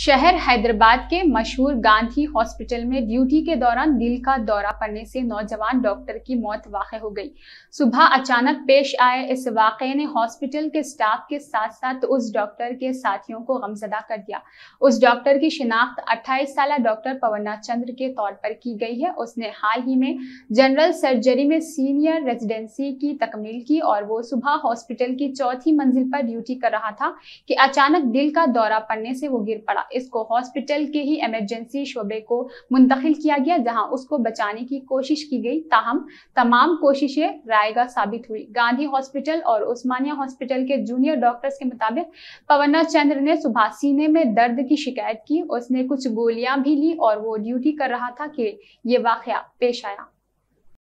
शहर हैदराबाद के मशहूर गांधी हॉस्पिटल में ड्यूटी के दौरान दिल का दौरा पड़ने से नौजवान डॉक्टर की मौत वाक़ हो गई सुबह अचानक पेश आए इस वाक़े ने हॉस्पिटल के स्टाफ के साथ साथ उस डॉक्टर के साथियों को गमजदा कर दिया उस डॉक्टर की शिनाख्त 28 साल डॉक्टर पवननाथ चंद्र के तौर पर की गई है उसने हाल ही में जनरल सर्जरी में सीनियर रेजिडेंसी की तकमील की और वो सुबह हॉस्पिटल की चौथी मंजिल पर ड्यूटी कर रहा था कि अचानक दिल का दौरा पड़ने से वो गिर पड़ा था इसको हॉस्पिटल के ही एमरजेंसी शोबे को मुंतकिल किया गया जहां उसको बचाने की कोशिश की गई ताहम तमाम कोशिशें रायगा साबित हुई गांधी हॉस्पिटल और उस्मानिया हॉस्पिटल के जूनियर डॉक्टर्स के मुताबिक पवना चंद्र ने सुबह सीने में दर्द की शिकायत की उसने कुछ गोलियां भी ली और वो ड्यूटी कर रहा था कि ये वाक़ पेश आया